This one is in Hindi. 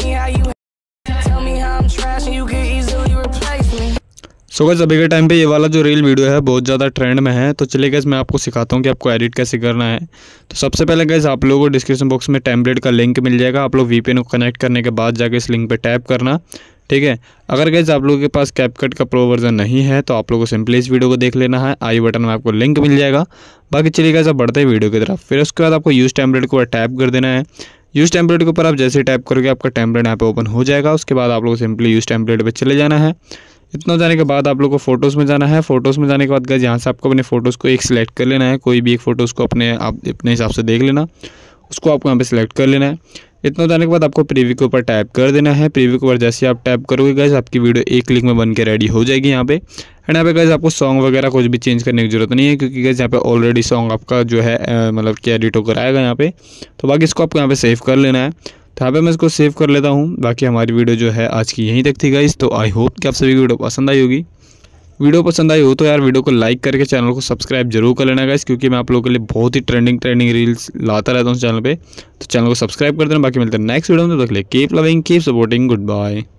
तो सो गैस अभी के टाइम पे ये वाला जो रील वीडियो है बहुत ज़्यादा ट्रेंड में है तो चलिए गैस मैं आपको सिखाता हूँ कि आपको एडिट कैसे करना है तो सबसे पहले गैस आप लोगों को डिस्क्रिप्शन बॉक्स में टैम्पलेट का लिंक मिल जाएगा आप लोग वीपीएन को कनेक्ट करने के बाद जाके इस लिंक पे टैप करना ठीक है अगर गैस आप लोगों के पास कैपकट का प्रो वर्जन नहीं है तो आप लोगों को सिंपली इस वीडियो को देख लेना है आई बटन में आपको लिंक मिल जाएगा बाकी चलिए गैस आप बढ़ते हैं वीडियो की तरफ फिर उसके बाद आपको यूज़ टैम्पलेट को टैप कर देना है यूज़ टेम्पलेट के ऊपर आप जैसे टाइप करोगे आपका टेम्पलेट यहाँ पे ओपन हो जाएगा उसके बाद आप लोग सिंपली यूज़ टेम्पलेट पे चले जाना है इतना जाने के बाद आप लोग को फ़ोटोज़ में जाना है फ़ोटोज़ में जाने के बाद गए यहाँ से आपको अपने फ़ोटोज़ को एक सिलेक्ट कर लेना है कोई भी एक फ़ोटोज़ को अपने आप अपने हिसाब से देख लेना उसको आपको यहाँ पे सिलेक्ट कर लेना है इतना जाने के बाद आपको प्रीव्यू के ऊपर टैप कर देना है प्रीव्यू के ऊपर जैसे आप टैप करोगे गैस आपकी वीडियो एक क्लिक में बन के रेडी हो जाएगी यहाँ पे एंड यहाँ पे गैस आपको सॉन्ग वगैरह कुछ भी चेंज करने की जरूरत नहीं है क्योंकि गैस यहाँ पे ऑलरेडी सॉन्ग आपका जो है मतलब कि एडिट होकर आएगा यहाँ पे तो बाकी इसको आपको यहाँ पे सेव कर लेना है तो यहाँ पे मैं इसको सेव कर लेता हूँ बाकी हमारी वीडियो जो है आज की यहीं तक थी गाइज तो आई होप कि आप सभी वीडियो पसंद आई होगी वीडियो पसंद आई हो तो यार वीडियो को लाइक करके चैनल को सब्सक्राइब जरूर कर लेना गाइस क्योंकि मैं आप लोगों के लिए बहुत ही ट्रेंडिंग ट्रेंडिंग रील्स लाता रहता हूँ चैनल पर तो चैनल को सब्सक्राइब कर देना बाकी मिलते हैं नेक्स्ट वीडियो में तो देख ले keep loving keep supporting good bye